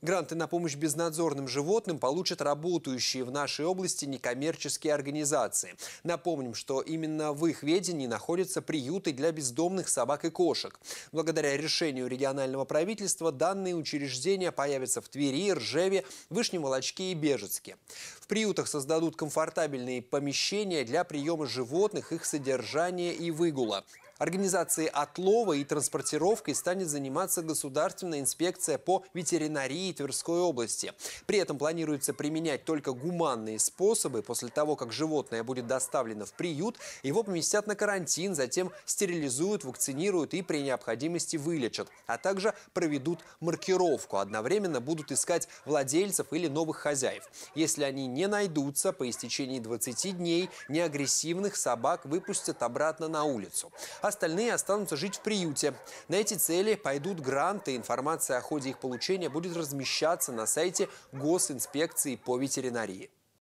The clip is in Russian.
Гранты на помощь безнадзорным животным получат работающие в нашей области некоммерческие организации. Напомним, что именно в их ведении находятся приюты для бездомных собак и кошек. Благодаря решению регионального правительства данные учреждения появятся в Твери, Ржеве, Вышнем Волочке и Бежецке. В приютах создадут комфортабельные помещения для приема животных, их содержания и выгула. Организацией отлова и транспортировкой станет заниматься Государственная инспекция по ветеринарии Тверской области. При этом планируется применять только гуманные способы. После того, как животное будет доставлено в приют, его поместят на карантин, затем стерилизуют, вакцинируют и при необходимости вылечат. А также проведут маркировку. Одновременно будут искать владельцев или новых хозяев. Если они не найдутся, по истечении 20 дней неагрессивных собак выпустят обратно на улицу остальные останутся жить в приюте. На эти цели пойдут гранты. Информация о ходе их получения будет размещаться на сайте Госинспекции по ветеринарии.